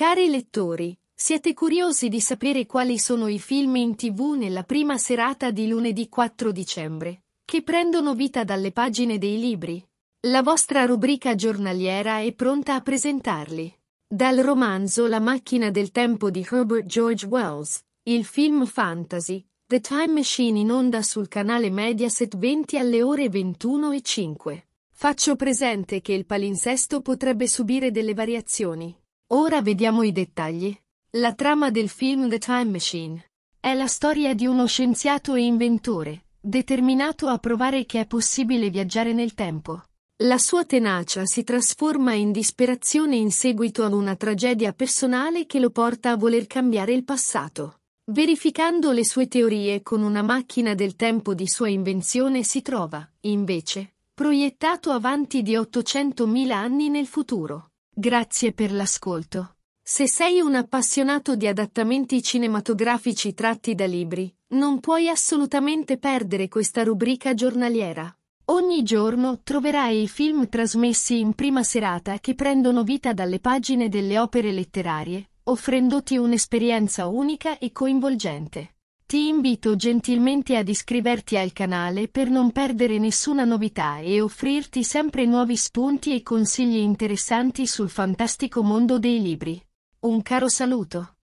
Cari lettori, siete curiosi di sapere quali sono i film in tv nella prima serata di lunedì 4 dicembre, che prendono vita dalle pagine dei libri? La vostra rubrica giornaliera è pronta a presentarli. Dal romanzo La macchina del tempo di Herbert George Wells, il film fantasy, The Time Machine in onda sul canale Mediaset 20 alle ore 21.05. Faccio presente che il palinsesto potrebbe subire delle variazioni. Ora vediamo i dettagli. La trama del film The Time Machine è la storia di uno scienziato e inventore, determinato a provare che è possibile viaggiare nel tempo. La sua tenacia si trasforma in disperazione in seguito ad una tragedia personale che lo porta a voler cambiare il passato. Verificando le sue teorie con una macchina del tempo di sua invenzione si trova, invece, proiettato avanti di 800.000 anni nel futuro. Grazie per l'ascolto. Se sei un appassionato di adattamenti cinematografici tratti da libri, non puoi assolutamente perdere questa rubrica giornaliera. Ogni giorno troverai i film trasmessi in prima serata che prendono vita dalle pagine delle opere letterarie, offrendoti un'esperienza unica e coinvolgente. Ti invito gentilmente ad iscriverti al canale per non perdere nessuna novità e offrirti sempre nuovi spunti e consigli interessanti sul fantastico mondo dei libri. Un caro saluto.